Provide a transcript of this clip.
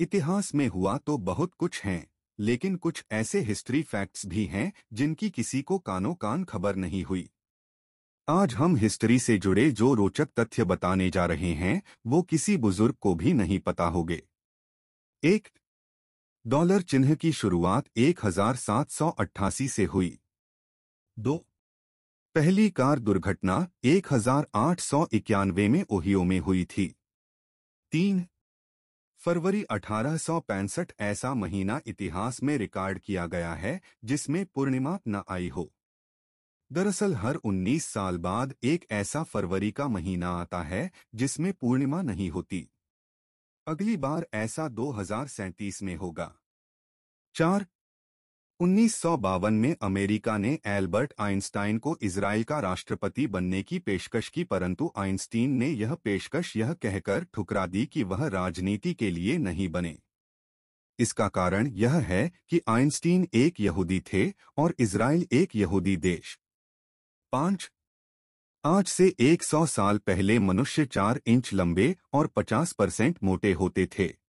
इतिहास में हुआ तो बहुत कुछ है लेकिन कुछ ऐसे हिस्ट्री फैक्ट्स भी हैं जिनकी किसी को कानो कान खबर नहीं हुई आज हम हिस्ट्री से जुड़े जो रोचक तथ्य बताने जा रहे हैं वो किसी बुजुर्ग को भी नहीं पता होगे एक डॉलर चिन्ह की शुरुआत 1788 से हुई दो पहली कार दुर्घटना एक में ओहियो में हुई थी तीन फरवरी पैंसठ ऐसा महीना इतिहास में रिकॉर्ड किया गया है जिसमें पूर्णिमा न आई हो दरअसल हर 19 साल बाद एक ऐसा फरवरी का महीना आता है जिसमें पूर्णिमा नहीं होती अगली बार ऐसा दो में होगा चार उन्नीस में अमेरिका ने एल्बर्ट आइंस्टाइन को इसराइल का राष्ट्रपति बनने की पेशकश की परंतु आइंस्टीन ने यह पेशकश यह कहकर ठुकरा दी कि वह राजनीति के लिए नहीं बने इसका कारण यह है कि आइंस्टीन एक यहूदी थे और इसराइल एक यहूदी देश पांच आज से 100 साल पहले मनुष्य चार इंच लंबे और 50 परसेंट मोटे होते थे